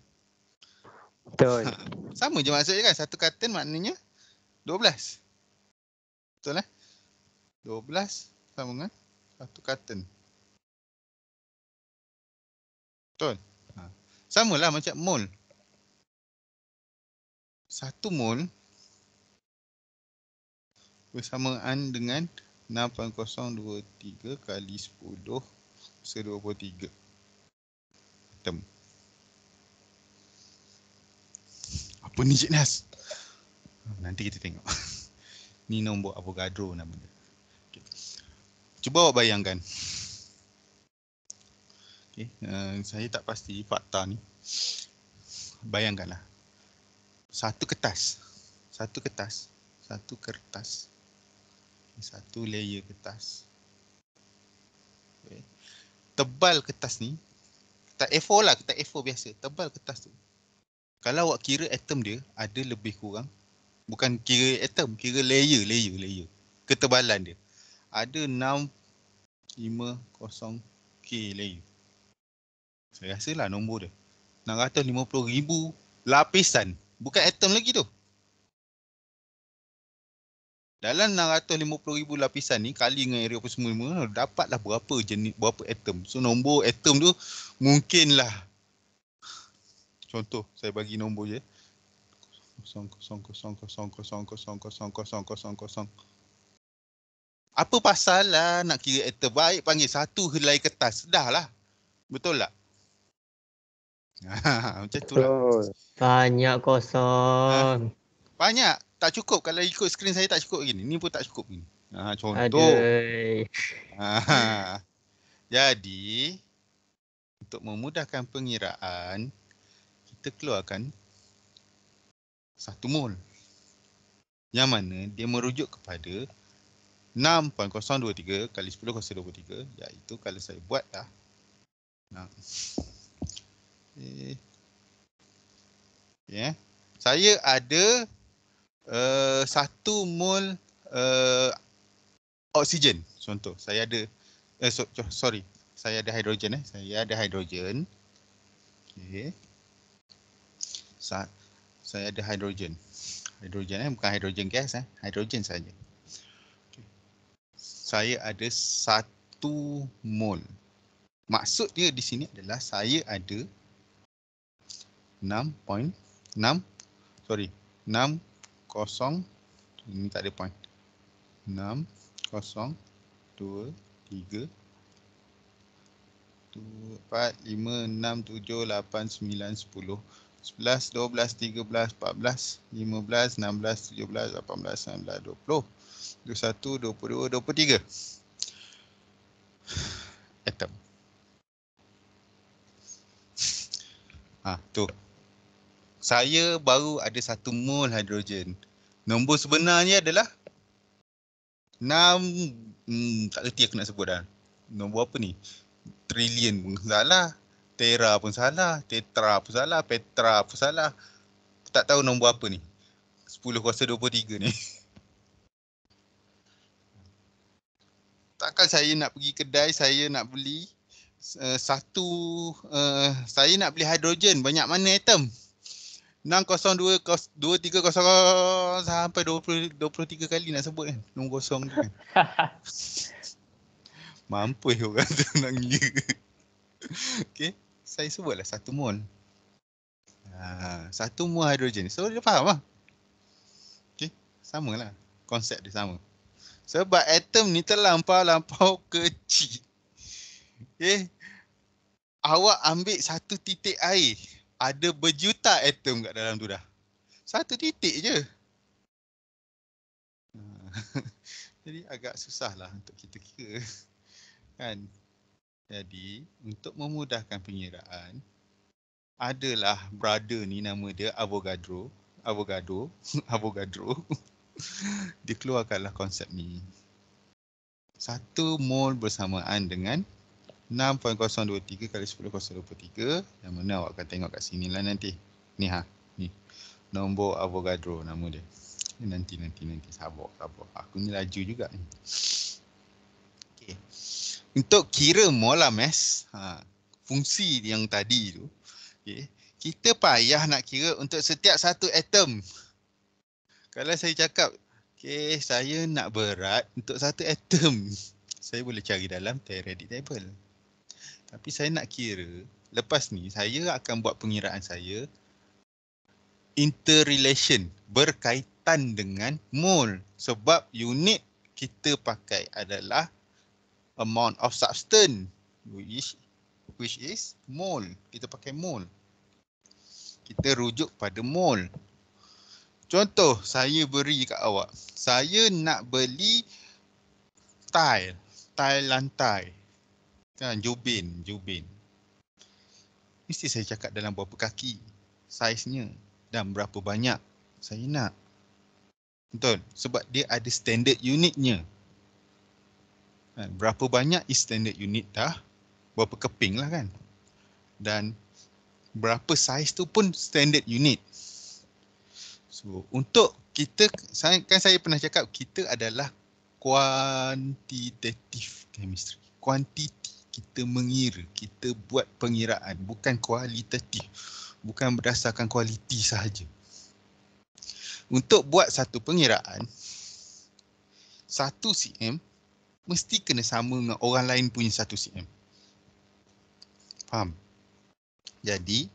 Betul. Sama je maksudnya kan, satu carton maknanya 12. Betul eh? 12 sama dengan satu carton. Betul. Ha. Sama lah macam mol. Satu mol bersamaan dengan 6.023 kali 10 sedua 23 term apa ni cik nanti kita tengok ni nombor Avogadro nama dia okay. cuba awak bayangkan okay. uh, eh, saya tak pasti fakta ni bayangkanlah satu kertas satu kertas satu kertas satu layer kertas. Okay. Tebal kertas ni, kertas A4 lah, kertas A4 biasa, tebal kertas tu. Kalau awak kira atom dia ada lebih kurang, bukan kira atom, kira layer, layer, layer. Ketebalan dia. Ada 650K layer. Saya rasa lah nombor dia. 650,000 lapisan. Bukan atom lagi tu dalam 650,000 lapisan ni kali dengan area semua dapatlah berapa jenis berapa atom. So nombor atom tu mungkinlah contoh saya bagi nombor je. 0000000000000. Apa pasal lah nak kira atom baik panggil satu helai kertas dahlah. Betul tak? macam tu lah. Banyak kosong. Banyak tak cukup kalau ikut screen saya tak cukup gini. Ni pun tak cukup gini. Ha, contoh. Ha. Jadi, untuk memudahkan pengiraan, kita keluarkan satu mol. Yang mana dia merujuk kepada 6.023 kali 10.023 iaitu kalau saya buat dah. Nah. Okay. Eh. Yeah. Saya ada Eh, satu mol uh, eh, oksigen contoh saya ada uh, so, so, sorry saya ada hidrogen eh saya ada hidrogen okey Sa saya ada hidrogen hidrogen eh bukan hidrogen gas eh hidrogen saja okay. saya ada satu mol maksud dia di sini adalah saya ada 6.6 sorry kosong. Ini tak ada point. 6, kosong, 2, 3, 4, 5, 6, 7, 8, 9, 10, 11, 12, 13, 14, 15, 16, 17, 18, 19, 20, 21, 22, 23. Atom. Ah, tu saya baru ada satu mol hidrogen. Nombor sebenarnya adalah 6, hmm, tak kerti aku nak sebut dah. Nombor apa ni? Trillion pun salah. Tera pun salah. Tetra pun salah. Petra pun salah. Tak tahu nombor apa ni. 10 kuasa 23 ni. Takkan saya nak pergi kedai, saya nak beli uh, satu, uh, saya nak beli hidrogen. Banyak mana atom? 602 2300 sampai 20 23 kali nak sebut kan nombor kosong tu kan. Mampus orang tu nak ngira. Okey, saya sebutlah satu mol. Ha, satu mol hidrogen. So dia faham lah. Okey, samalah. Konsep dia sama. Sebab atom ni terlampau-lampau kecil. Okay, Awak ambil satu titik air ada berjuta atom kat dalam tu dah. Satu titik je. Jadi agak susah lah untuk kita kira. Kan? Jadi untuk memudahkan pengiraan adalah brother ni nama dia Avogadro. Avogadro. Avogadro. dia keluarkanlah konsep ni. Satu mol bersamaan dengan 6.023 kali 10.023 yang mana awak akan tengok kat sini lah nanti. Ni ha, ni. Nombor Avogadro nama dia. Ni nanti, nanti, nanti. Sabar, sabar. Aku ni laju juga ni. Okay. Untuk kira mola mes ha, fungsi yang tadi tu, okay, kita payah nak kira untuk setiap satu atom. Kalau saya cakap, okay, saya nak berat untuk satu atom. Saya boleh cari dalam periodic table. Tapi saya nak kira lepas ni saya akan buat pengiraan saya interrelation berkaitan dengan mole sebab unit kita pakai adalah amount of substance which which is mole kita pakai mole kita rujuk pada mole contoh saya beri kat awak saya nak beli tile tile lantai Kan Jubin, Jubin. Mesti saya cakap dalam berapa kaki saiznya dan berapa banyak saya nak. Betul, sebab dia ada standard unitnya. Kan? Berapa banyak is standard unit dah, berapa keping lah kan. Dan berapa saiz tu pun standard unit. So, untuk kita, saya kan saya pernah cakap kita adalah quantitative chemistry. Quantitative kita mengira, kita buat pengiraan, bukan kualitatif, bukan berdasarkan kualiti sahaja. Untuk buat satu pengiraan, satu CM mesti kena sama dengan orang lain punya satu CM. Faham? Jadi,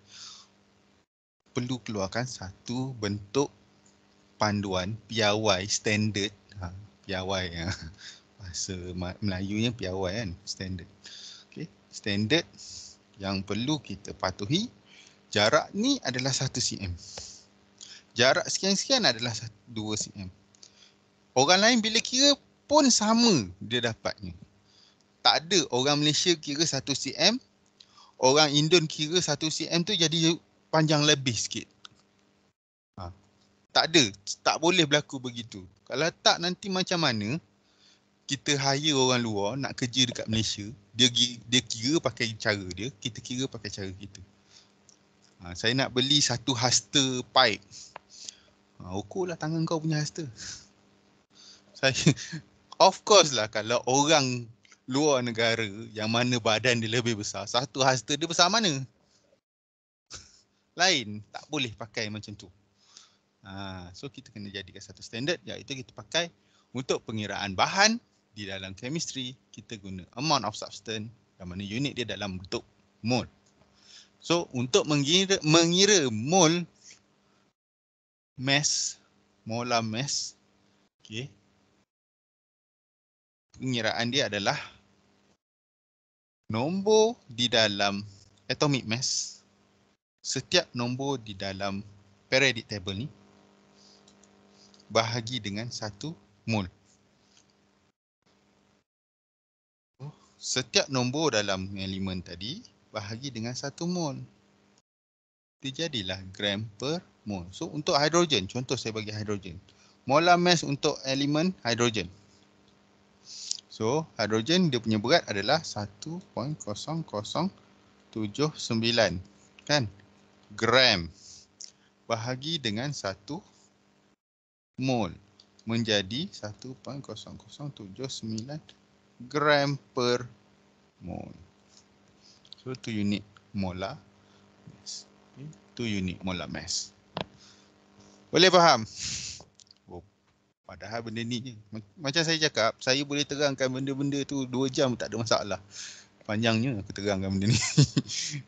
perlu keluarkan satu bentuk panduan PIY standard. Ha, PIY, ha. bahasa Melayunya PIY kan, standard. Uh, standard yang perlu kita patuhi. Jarak ni adalah 1 cm. Jarak sekian-sekian adalah 2 cm. Orang lain bila kira pun sama dia dapatnya. Tak ada orang Malaysia kira 1 cm. Orang Indon kira 1 cm tu jadi panjang lebih sikit. Ha. Tak ada. Tak boleh berlaku begitu. Kalau tak nanti macam mana kita hire orang luar nak kerja dekat Malaysia dia dia kira pakai cara dia, kita kira pakai cara kita. Ha, saya nak beli satu hasta pipe. Ha, lah, tangan kau punya hasta. Saya, of course lah kalau orang luar negara yang mana badan dia lebih besar, satu hasta dia besar mana? Lain, tak boleh pakai macam tu. Ha, so kita kena jadikan satu standard iaitu kita pakai untuk pengiraan bahan di dalam chemistry kita guna amount of substance yang mana unit dia dalam bentuk mol. So untuk mengira mengira mol mass molar mass okey pengiraan dia adalah nombor di dalam atomic mass setiap nombor di dalam periodic table ni bahagi dengan satu mol. setiap nombor dalam elemen tadi bahagi dengan satu mol. Itu gram per mol. So untuk hidrogen, contoh saya bagi hidrogen. Molar mass untuk elemen hidrogen. So hidrogen dia punya berat adalah 1.0079 kan gram bahagi dengan satu mol menjadi 1.0079 gram per mole. So tu unit molar mass. Okay. unit molar mass. Boleh faham? Oh, padahal benda ni je. Macam saya cakap, saya boleh terangkan benda-benda tu 2 jam tak ada masalah. Panjangnya aku terangkan benda ni.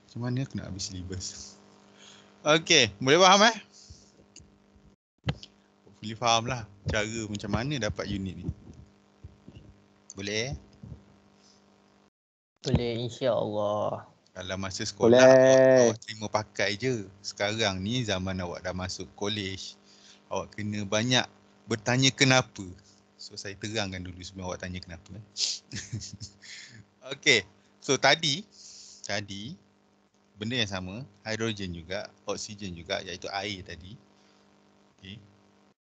Macam mana aku nak habis libas. Okay, boleh faham eh? Boleh faham lah cara macam mana dapat unit ni. Boleh? Boleh insya-Allah. Kalau masa sekolah awak, awak terima pakai je. Sekarang ni zaman awak dah masuk kolej. Awak kena banyak bertanya kenapa. So saya terangkan dulu sebelum awak tanya kenapa. Eh. okay. So tadi tadi benda yang sama, hidrogen juga, oksigen juga iaitu air tadi. Okay.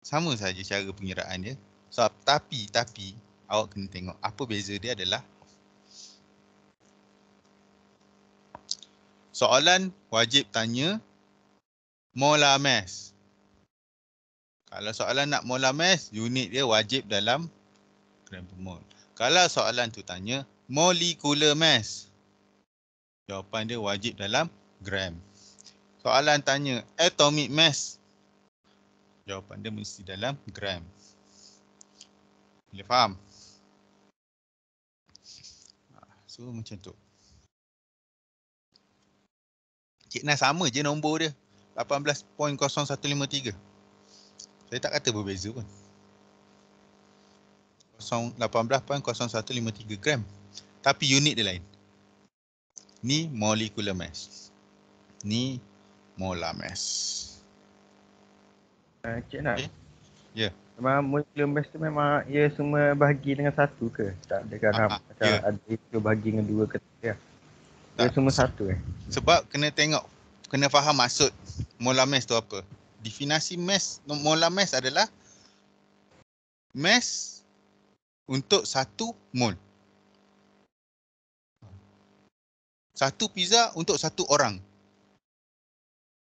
Sama saja cara pengiraannya. So, tapi tapi awak kena tengok apa beza dia adalah soalan wajib tanya mola mass kalau soalan nak mola mass unit dia wajib dalam gram per mol kalau soalan tu tanya molecular mass jawapan dia wajib dalam gram soalan tanya atomic mass jawapan dia mesti dalam gram boleh faham So macam tu. Cik Nas sama je nombor dia. 18.0153. Saya tak kata berbeza pun. 18.0153 gram. Tapi unit dia lain. Ni molecular mass. Ni molar mass. Uh, Cik Nas. Okay. Ya. Yeah. Memang mula match tu memang ia semua bahagi dengan satu ke? Tak ada kan ah, ha, macam yeah. ada itu bahagi dengan dua ke tiga. ia semua satu eh. Sebab kena tengok kena faham maksud mola mes tu apa. Definasi mes mola mes adalah mes untuk satu mol. Satu pizza untuk satu orang.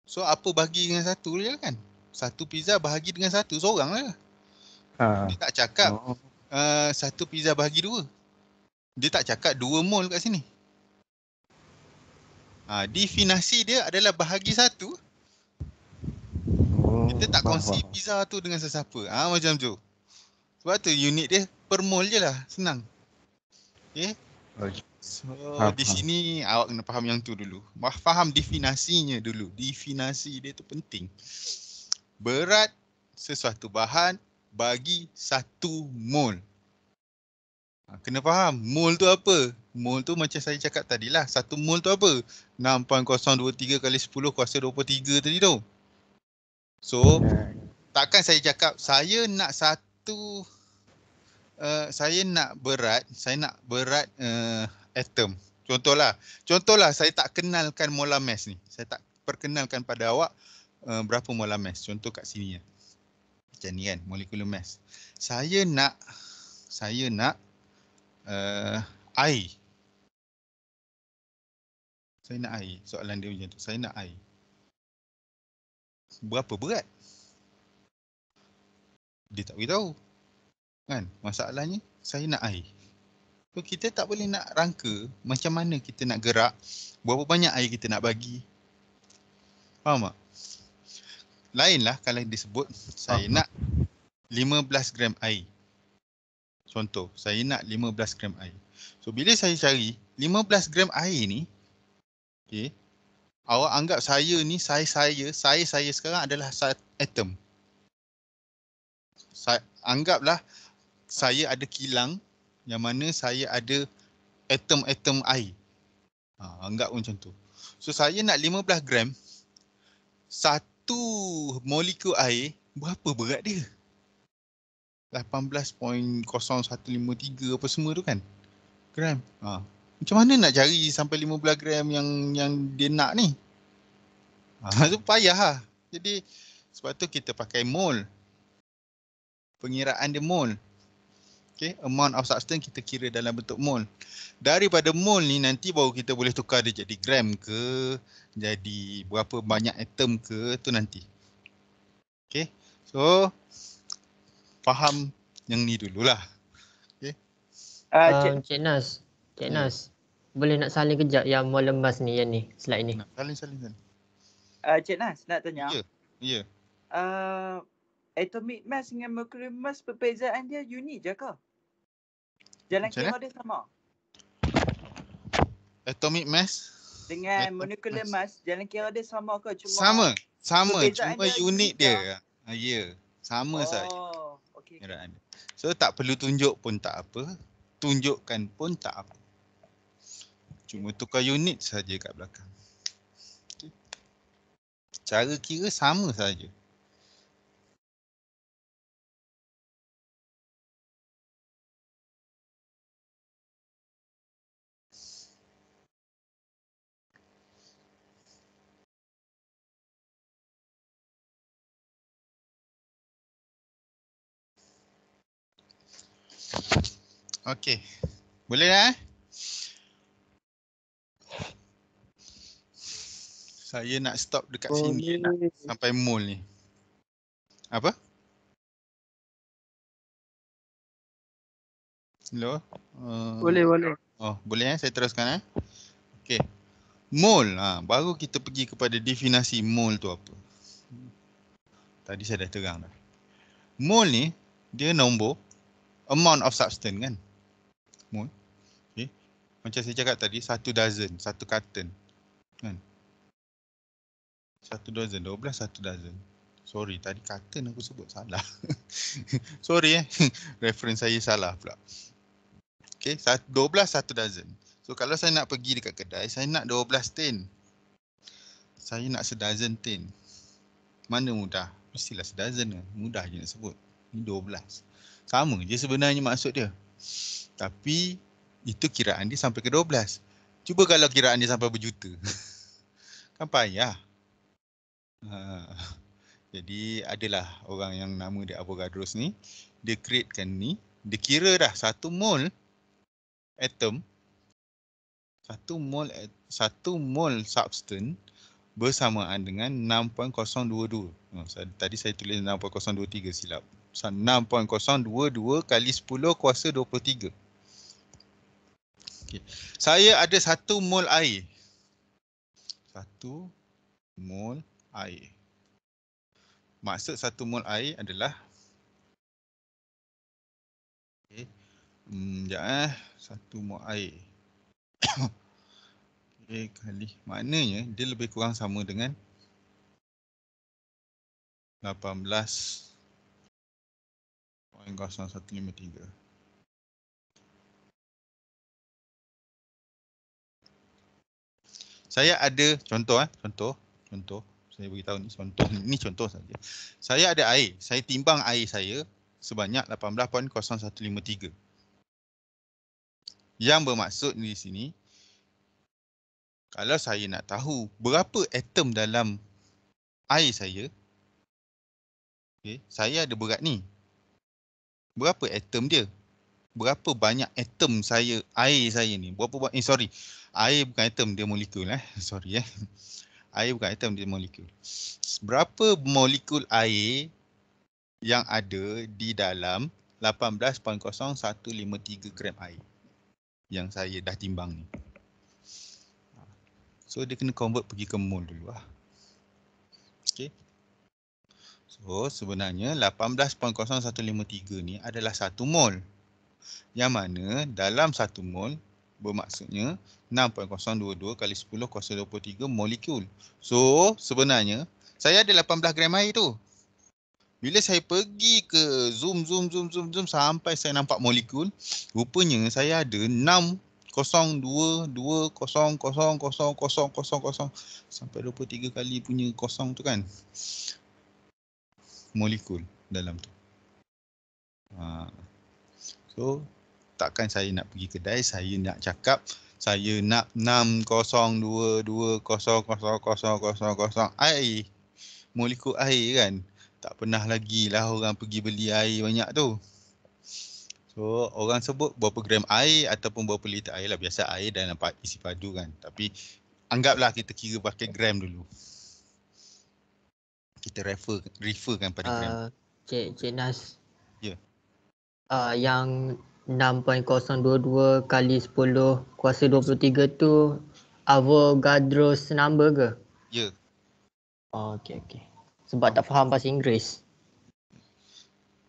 So apa bahagi dengan satu je kan? Satu pizza bahagi dengan satu seorang lah. Ha. Dia tak cakap oh. uh, satu pizza bahagi dua. Dia tak cakap dua mol kat sini. Uh, definasi dia adalah bahagi satu. Oh, Kita tak kongsi bahawa. pizza tu dengan sesiapa. Ah macam tu. Sebab tu unit dia per mol je lah. Senang. Eh? Okay. So faham. di sini awak kena faham yang tu dulu. Faham definasinya dulu. Definasi dia tu penting. Berat sesuatu bahan bagi satu mol. Ha, kena faham mol tu apa? Mol tu macam saya cakap tadilah. Satu mol tu apa? 6.023 kali 10 kuasa 23 tadi tu. So takkan saya cakap saya nak satu uh, saya nak berat, saya nak berat uh, atom. Contohlah, contohlah saya tak kenalkan molar mass ni. Saya tak perkenalkan pada awak uh, berapa molar mass. Contoh kat sini. Ya macam ni kan molecular mass saya nak saya nak uh, air saya nak air soalan dia macam tu saya nak air berapa berat dia tak beritahu kan masalahnya saya nak air so kita tak boleh nak rangka macam mana kita nak gerak berapa banyak air kita nak bagi faham tak lainlah kalau disebut saya uh-huh. nak 15 gram air. Contoh, saya nak 15 gram air. So bila saya cari 15 gram air ni, okay, awak anggap saya ni saya saya saya saya sekarang adalah atom. Saya, anggaplah saya ada kilang yang mana saya ada atom-atom air. Ha, anggap macam tu. So saya nak 15 gram, satu satu molekul air berapa berat dia? 18.0153 apa semua tu kan? Gram. Ha. Macam mana nak cari sampai 15 gram yang yang dia nak ni? Ha, itu payah lah. Jadi sebab tu kita pakai mol. Pengiraan dia mol okay, amount of substance kita kira dalam bentuk mol. Daripada mol ni nanti baru kita boleh tukar dia jadi gram ke, jadi berapa banyak atom ke, tu nanti. Okay, so faham yang ni dululah. Okay. Uh, Cik Nas, Cik hmm. Nas, boleh nak saling kejap yang mol lemas ni, yang ni, slide ni. Saling, saling, kan? Uh, ah, Cik Nas, nak tanya. Ya, yeah. ya. Yeah. Uh, atomic mass dengan mercury mass perbezaan dia unit je kah? Jalan Macam kemah dia sama. Atomic mass dengan Atomic molecular mass. mass jalan kira dia sama ke cuma sama sama cuma unit dia. Ah, ya, yeah. sama oh, saja. Okay, okay. So tak perlu tunjuk pun tak apa. Tunjukkan pun tak apa. Cuma tukar unit saja kat belakang. Cara kira sama saja. Okey. Boleh lah, eh? Saya nak stop dekat oh, sini yeah. sampai mall ni. Apa? Hello? Uh, boleh, boleh. Oh, boleh eh? Saya teruskan eh. Okey. Mole. Ha, baru kita pergi kepada definasi mole tu apa. Tadi saya dah terang dah. Mole ni, dia nombor amount of substance kan. Mol. Okay. Macam saya cakap tadi, satu dozen, satu carton. Kan? Satu dozen, dua belas, satu dozen. Sorry, tadi carton aku sebut salah. Sorry eh, reference saya salah pula. Okay, satu dua belas, satu dozen. So kalau saya nak pergi dekat kedai, saya nak dua belas tin. Saya nak sedozen tin. Mana mudah? Mestilah sedozen kan? Mudah je nak sebut. Ini dua belas. Sama je sebenarnya maksud dia. Tapi itu kiraan dia sampai ke 12. Cuba kalau kiraan dia sampai berjuta. kan payah. Ha. Jadi adalah orang yang nama dia Avogadros ni. Dia createkan ni. Dia kira dah satu mol atom. Satu mol, satu mol substance bersamaan dengan 6.022. Oh, tadi saya tulis 6.023 silap. 6.022 kali 10 kuasa 23. Okay. Saya ada satu mol air. Satu mol air. Maksud satu mol air adalah. Okay. Hmm, sekejap eh. 1 mol air. okay, kali. Maknanya dia lebih kurang sama dengan. 18. 0.0153. Saya ada contoh eh, contoh, contoh. Saya bagi tahu ni contoh ni contoh saja. Saya ada air, saya timbang air saya sebanyak 18.0153. Yang bermaksud di sini kalau saya nak tahu berapa atom dalam air saya, okay, saya ada berat ni, berapa atom dia berapa banyak atom saya air saya ni berapa eh sorry air bukan atom dia molekul eh sorry eh air bukan atom dia molekul berapa molekul air yang ada di dalam 18.0153 gram air yang saya dah timbang ni so dia kena convert pergi ke mol dulu lah Okay tersebut oh, sebenarnya 18.0153 ni adalah satu mol. Yang mana dalam satu mol bermaksudnya 6.022 kali 10.023 molekul. So sebenarnya saya ada 18 gram air tu. Bila saya pergi ke zoom, zoom, zoom, zoom, zoom sampai saya nampak molekul, rupanya saya ada 6 Sampai 23 kali punya kosong tu kan molekul dalam tu. Ha. So, takkan saya nak pergi kedai, saya nak cakap saya nak 6022000 air. Molekul air kan. Tak pernah lagi lah orang pergi beli air banyak tu. So, orang sebut berapa gram air ataupun berapa liter air lah. Biasa air dalam isi padu kan. Tapi, anggaplah kita kira pakai gram dulu kita refer referkan pada uh, Cik, Cik Nas. Ya. Yeah. Uh, yang 6.022 kali 10 kuasa 23 tu Avogadro's number ke? Ya. Yeah. Oh, okey okey. Sebab tak faham bahasa Inggeris.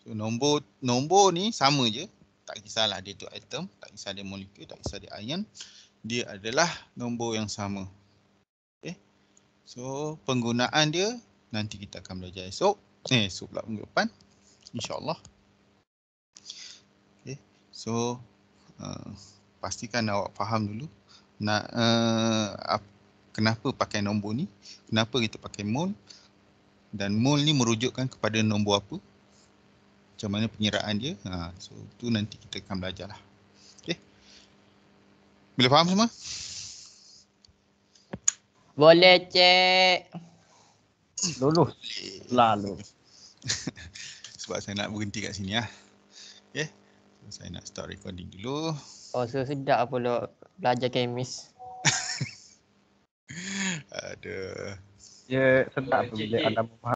So nombor nombor ni sama je. Tak kisahlah dia tu item, tak kisah dia molekul, tak kisah dia ion. Dia adalah nombor yang sama. Okey. Eh? So penggunaan dia nanti kita akan belajar esok eh esok pula minggu depan insyaallah Okay, so uh, pastikan awak faham dulu nak uh, ap, kenapa pakai nombor ni kenapa kita pakai mol? dan mol ni merujukkan kepada nombor apa macam mana pengiraan dia ha so tu nanti kita akan belajarlah Okay, boleh faham semua boleh cek Lulus. Lalu. Sebab saya nak berhenti kat sini lah. Okay. saya nak start recording dulu. Oh, so sedap pula belajar kemis. Ada. Ya, sedap pula bila anda